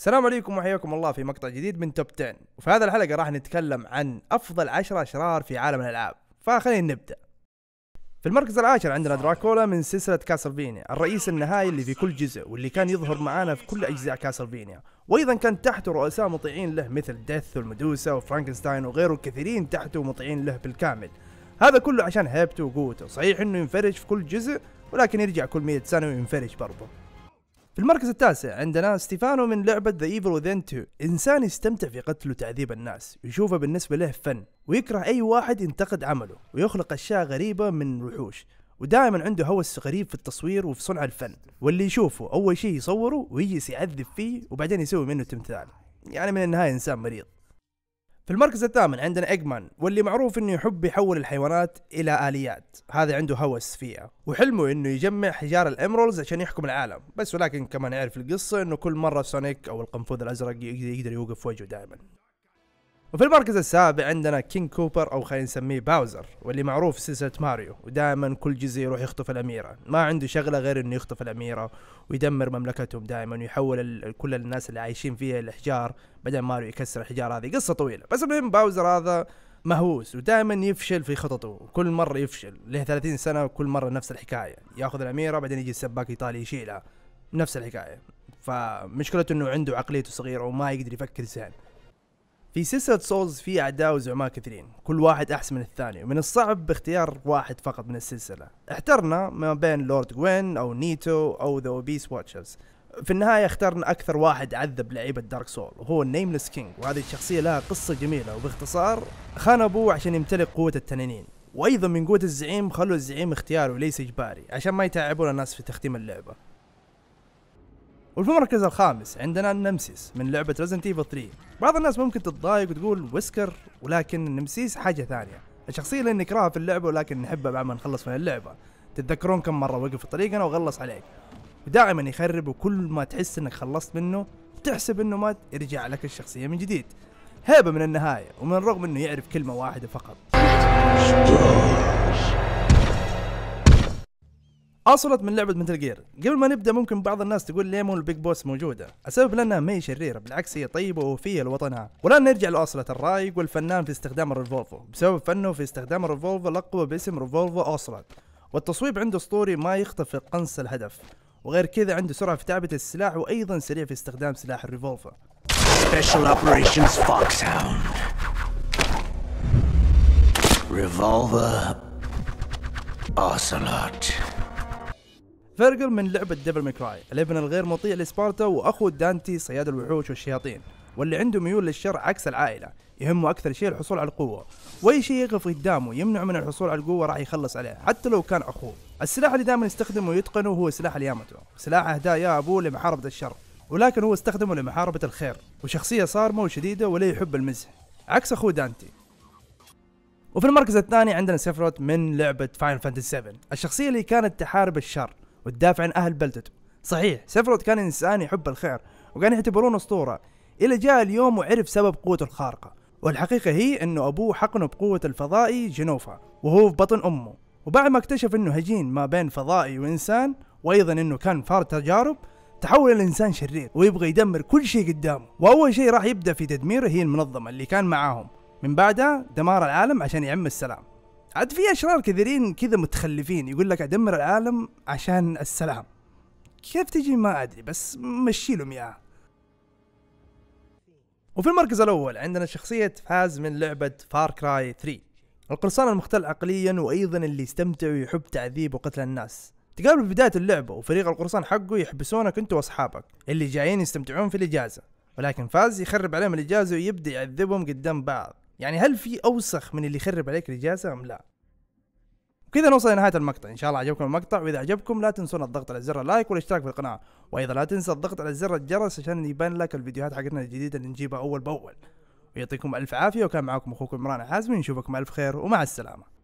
السلام عليكم وحياكم الله في مقطع جديد من توب 10 وفي هذه الحلقة راح نتكلم عن أفضل 10 أشرار في عالم الألعاب فخلينا نبدأ في المركز العاشر عندنا دراكولا من سلسلة كاسلفينيا الرئيس النهائي اللي في كل جزء واللي كان يظهر معانا في كل أجزاء كاسلفينيا وأيضا كان تحته رؤساء مطيعين له مثل ديث والمدوسة وفرانكنستاين وغيره كثيرين تحته مطيعين له بالكامل هذا كله عشان هيبته وقوته صحيح انه ينفرج في كل جزء ولكن يرجع كل 100 سنة وينفرج برضه في المركز التاسع عندنا ستيفانو من لعبة ذا ايفل وذين 2 إنسان يستمتع في قتل وتعذيب الناس يشوفه بالنسبة له فن ويكره أي واحد ينتقد عمله ويخلق أشياء غريبة من وحوش ودائما عنده هوس غريب في التصوير وفي صنع الفن واللي يشوفه أول شيء يصوره ويجلس يعذب فيه وبعدين يسوي منه تمثال يعني من النهاية إنسان مريض في المركز الثامن عندنا إيجمان واللي معروف انه يحب يحول الحيوانات الى اليات هذا عنده هوس فيها وحلمه انه يجمع حجار الامرولز عشان يحكم العالم بس ولكن كمان يعرف القصه انه كل مره سونيك او القنفذ الازرق يقدر يوقف وجهه دائما وفي المركز السابع عندنا كينج كوبر او خلينا نسميه باوزر واللي معروف في سلسله ماريو ودائما كل جزء يروح يخطف الاميره ما عنده شغله غير انه يخطف الاميره ويدمر مملكتهم دائما ويحول كل الناس اللي عايشين فيها الاحجار بعدين ماريو يكسر الاحجار هذه قصه طويله بس المهم باوزر هذا مهووس ودائما يفشل في خططه كل مرة يفشل له 30 سنة وكل مرة نفس الحكاية ياخذ الأميرة بعدين يجي السباك إيطالي يشيلها نفس الحكاية فمشكلته انه عنده عقليته صغيرة وما يقدر يفكر زين في سلسلة سولز في أعداء وزعماء كثيرين كل واحد أحسن من الثاني ومن الصعب باختيار واحد فقط من السلسلة احترنا ما بين لورد جوين أو نيتو أو ذا اوبيس واتشرز في النهاية اخترنا أكثر واحد عذب لعيبة دارك سول وهو النيمليس كينج وهذه الشخصية لها قصة جميلة وباختصار خان أبوه عشان يمتلك قوة التنانين وايضا من قوه الزعيم خلوا الزعيم اختياري وليس اجباري عشان ما يتعبون الناس في تختيم اللعبه وفي المركز الخامس عندنا النمسيس من لعبة ريزنت ايفل 3 بعض الناس ممكن تتضايق وتقول ويسكر ولكن النمسيس حاجة ثانية الشخصية اللي نكرهها في اللعبة ولكن نحبها بعد ما نخلص من اللعبة تتذكرون كم مرة وقف في طريقنا وغلص عليك ودائما يخرب وكل ما تحس انك خلصت منه تحسب انه مات يرجع لك الشخصية من جديد هيبة من النهاية ومن رغم انه يعرف كلمة واحدة فقط اصلت من لعبه مثل جير قبل ما نبدا ممكن بعض الناس تقول ليه مو البيج بوس موجوده السبب لانها ما هي شريره بالعكس هي طيبه ووفيه لوطنها والان نرجع لاصله الرايق والفنان في استخدام الريفولفو بسبب فنه في استخدام الريفولفو لقبه باسم ريفولفو اصلت والتصويب عنده اسطوري ما يخطف قنص الهدف وغير كذا عنده سرعه في تعبئه السلاح وايضا سريع في استخدام سلاح الريفولفو Special Operations Foxhound Revolver Ocelot فيرجل من لعبة ديفل ميكراي الابن الغير مطيع لسبارتا وأخو دانتي صياد الوحوش والشياطين واللي عنده ميول للشر عكس العائلة يهمه أكثر شيء الحصول على القوة وأي شيء يقف قدامه يمنعه من الحصول على القوة راح يخلص عليه حتى لو كان أخوه السلاح اللي دائما يستخدمه ويتقنه هو سلاح اليامتو سلاح أهداه يا أبوه لمحاربة الشر ولكن هو استخدمه لمحاربة الخير وشخصية صارمة وشديدة ولا يحب المزح عكس أخوه دانتي وفي المركز الثاني عندنا سيفروت من لعبة فاين فانتسي 7 الشخصية اللي كانت تحارب الشر وتدافع عن أهل بلدته صحيح سيفرود كان إنسان يحب الخير وكان يعتبرونه أسطورة إلى جاء اليوم وعرف سبب قوته الخارقة والحقيقة هي أنه أبوه حقنه بقوة الفضائي جنوفا وهو في بطن أمه وبعد ما اكتشف أنه هجين ما بين فضائي وإنسان وأيضا أنه كان فار تجارب تحول الإنسان شرير ويبغى يدمر كل شيء قدامه وأول شيء راح يبدأ في تدميره هي المنظمة اللي كان معاهم من بعدها دمار العالم عشان يعم السلام عاد في اشرار كثيرين كذا متخلفين يقول لك ادمر العالم عشان السلام كيف تجي ما ادري بس مشي لهم اياها وفي المركز الاول عندنا شخصية فاز من لعبة فار كراي 3 القرصان المختل عقليا وايضا اللي يستمتع ويحب تعذيب وقتل الناس تقابل في بداية اللعبة وفريق القرصان حقه يحبسونك انت واصحابك اللي جايين يستمتعون في الاجازة ولكن فاز يخرب عليهم الاجازة ويبدا يعذبهم قدام بعض يعني هل في اوسخ من اللي يخرب عليك الاجازه ام لا كذا نوصل لنهايه المقطع ان شاء الله عجبكم المقطع واذا عجبكم لا تنسون الضغط على زر اللايك والاشتراك في القناه وايضا لا تنسى الضغط على زر الجرس عشان يبان لك الفيديوهات حقتنا الجديده اللي نجيبها اول باول ويعطيكم الف عافيه وكان معاكم اخوكم عمران حازمي نشوفكم الف خير ومع السلامه